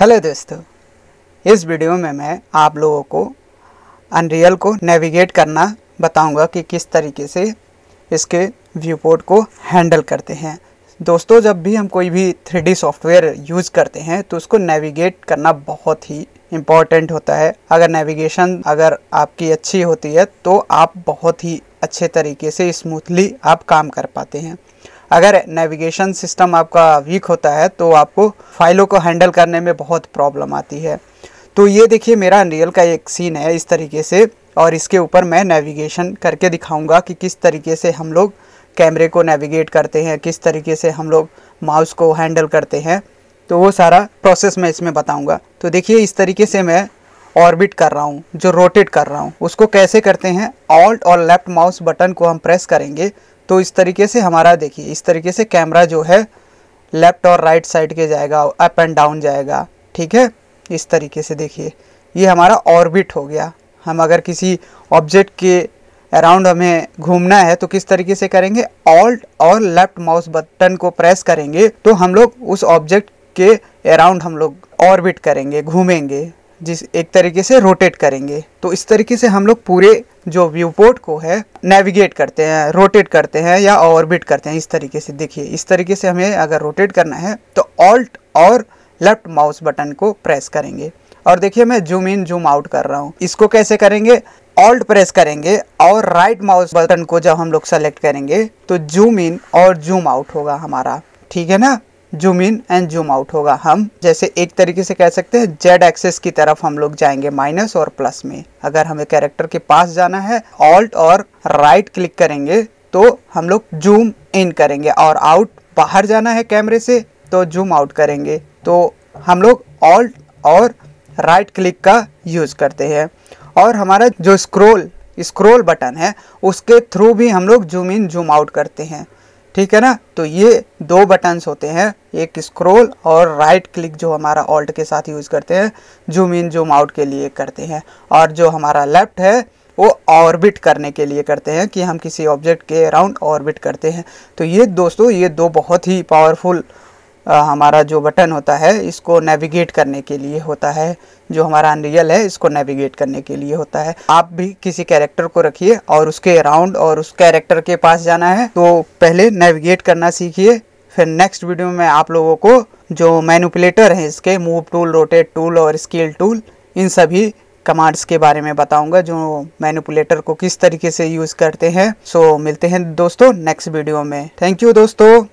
hello दोस्तों इस video में मैं आप लोगों को अनरियल को नेविगेट करना बताऊंगा कि किस तरीके से इसके व्यूपोर्ट को हैंडल करते हैं दोस्तों जब भी हम कोई भी थ्री सॉफ्टवेयर यूज़ करते हैं तो उसको नेविगेट करना बहुत ही इम्पॉर्टेंट होता है अगर नेविगेशन अगर आपकी अच्छी होती है तो आप बहुत ही अच्छे तरीके से स्मूथली आप काम कर पाते हैं अगर नेविगेशन सिस्टम आपका वीक होता है तो आपको फाइलों को हैंडल करने में बहुत प्रॉब्लम आती है तो ये देखिए मेरा रियल का एक सीन है इस तरीके से और इसके ऊपर मैं नेविगेशन करके दिखाऊंगा कि किस तरीके से हम लोग कैमरे को नेविगेट करते हैं किस तरीके से हम लोग माउस को हैंडल करते हैं तो वो सारा प्रोसेस मैं इसमें बताऊंगा तो देखिए इस तरीके से मैं ऑर्बिट कर रहा हूँ जो रोटेट कर रहा हूँ उसको कैसे करते हैं ऑल्ट और लेफ्ट माउस बटन को हम प्रेस करेंगे तो इस तरीके से हमारा देखिए इस तरीके से कैमरा जो है लेफ्ट और राइट साइड के जाएगा अप एंड डाउन जाएगा ठीक है इस तरीके से देखिए ये हमारा ऑर्बिट हो गया हम अगर किसी ऑब्जेक्ट के अराउंड हमें घूमना है तो किस तरीके से करेंगे ऑल्ट और लेफ्ट माउस बटन को प्रेस करेंगे तो हम लोग उस ऑब्जेक्ट के अराउंड हम लोग ऑर्बिट करेंगे घूमेंगे जिस एक तरीके से रोटेट करेंगे तो इस तरीके से हम लोग पूरे जो व्यू पोर्ट को है नेविगेट करते हैं रोटेट करते हैं या ऑर्बिट करते हैं इस तरीके से देखिए इस तरीके से हमें अगर रोटेट करना है तो ऑल्ट और लेफ्ट माउस बटन को प्रेस करेंगे और देखिए मैं जूम इन जूम आउट कर रहा हूँ इसको कैसे करेंगे ऑल्ट प्रेस करेंगे और राइट माउस बटन को जब हम लोग सेलेक्ट करेंगे तो जूम इन और जूम आउट होगा हमारा ठीक है ना zoom in and zoom out होगा हम जैसे एक तरीके से कह सकते हैं जेड एक्सेस की तरफ हम लोग जाएंगे माइनस और प्लस में अगर हमें कैरेक्टर के पास जाना है ऑल्ट और राइट right क्लिक करेंगे तो हम लोग जूम इन करेंगे और आउट बाहर जाना है कैमरे से तो जूम आउट करेंगे तो हम लोग ऑल्ट और राइट right क्लिक का यूज करते हैं और हमारा जो स्क्रोल स्क्रोल बटन है उसके थ्रू भी हम लोग जूम इन जूम आउट करते हैं ठीक है ना तो ये दो बटन्स होते हैं एक स्क्रोल और राइट क्लिक जो हमारा ऑल्ट के साथ यूज़ करते हैं जूम इन जूम आउट के लिए करते हैं और जो हमारा लेफ्ट है वो ऑर्बिट करने के लिए करते हैं कि हम किसी ऑब्जेक्ट के अराउंड ऑर्बिट करते हैं तो ये दोस्तों ये दो बहुत ही पावरफुल हमारा जो बटन होता है इसको नेविगेट करने के लिए होता है जो हमारा अनरियल है इसको नेविगेट करने के लिए होता है आप भी किसी कैरेक्टर को रखिए और उसके अराउंड और उस कैरेक्टर के पास जाना है तो पहले नेविगेट करना सीखिए फिर नेक्स्ट वीडियो में आप लोगों को जो मैनुपलेटर हैं इसके मूव टूल रोटेट टूल और स्केल टूल इन सभी कमांड्स के बारे में बताऊंगा जो मैनिपुलेटर को किस तरीके से यूज़ करते हैं सो so, मिलते हैं दोस्तों नेक्स्ट वीडियो में थैंक यू दोस्तों